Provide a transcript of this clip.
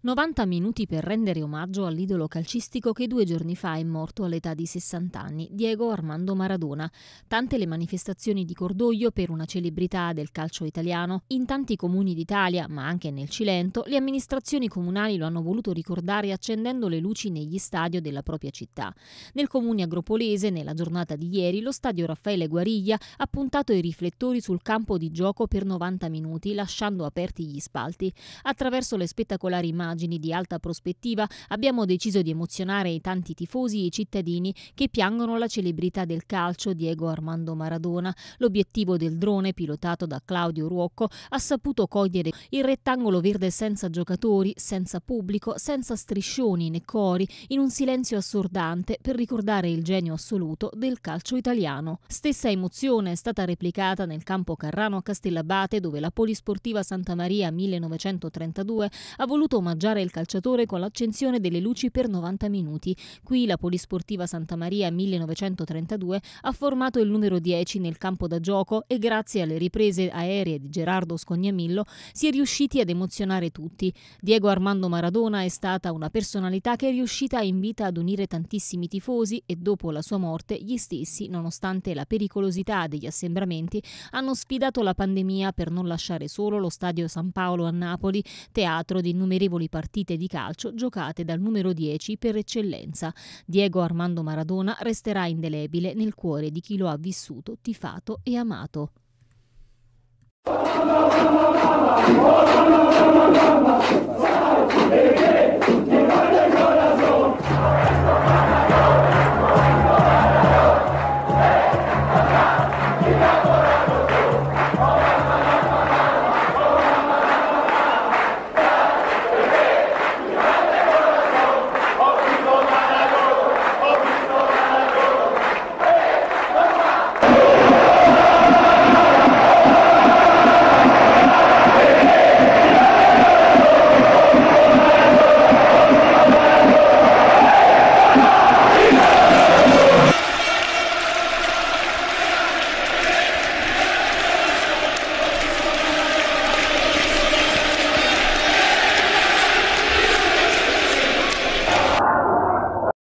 90 minuti per rendere omaggio all'idolo calcistico che due giorni fa è morto all'età di 60 anni, Diego Armando Maradona. Tante le manifestazioni di cordoglio per una celebrità del calcio italiano. In tanti comuni d'Italia, ma anche nel Cilento, le amministrazioni comunali lo hanno voluto ricordare accendendo le luci negli stadio della propria città. Nel comune agropolese, nella giornata di ieri, lo stadio Raffaele Guariglia ha puntato i riflettori sul campo di gioco per 90 minuti, lasciando aperti gli spalti. Attraverso le spettacolari immagini immagini di alta prospettiva, abbiamo deciso di emozionare i tanti tifosi e cittadini che piangono la celebrità del calcio Diego Armando Maradona. L'obiettivo del drone, pilotato da Claudio Ruocco, ha saputo cogliere il rettangolo verde senza giocatori, senza pubblico, senza striscioni né cori, in un silenzio assordante per ricordare il genio assoluto del calcio italiano. Stessa emozione è stata replicata nel campo Carrano a Castellabate, dove la polisportiva Santa Maria 1932 ha voluto una ingaggiare il calciatore con l'accensione delle luci per 90 minuti. Qui la Polisportiva Santa Maria 1932 ha formato il numero 10 nel campo da gioco e grazie alle riprese aeree di Gerardo Scognamillo si è riusciti ad emozionare tutti. Diego Armando Maradona è stata una personalità che è riuscita in vita ad unire tantissimi tifosi e dopo la sua morte gli stessi, nonostante la pericolosità degli assembramenti, hanno sfidato la pandemia per non lasciare solo lo stadio San Paolo a Napoli, teatro di innumerevoli partite di calcio giocate dal numero 10 per eccellenza. Diego Armando Maradona resterà indelebile nel cuore di chi lo ha vissuto, tifato e amato. Thank you.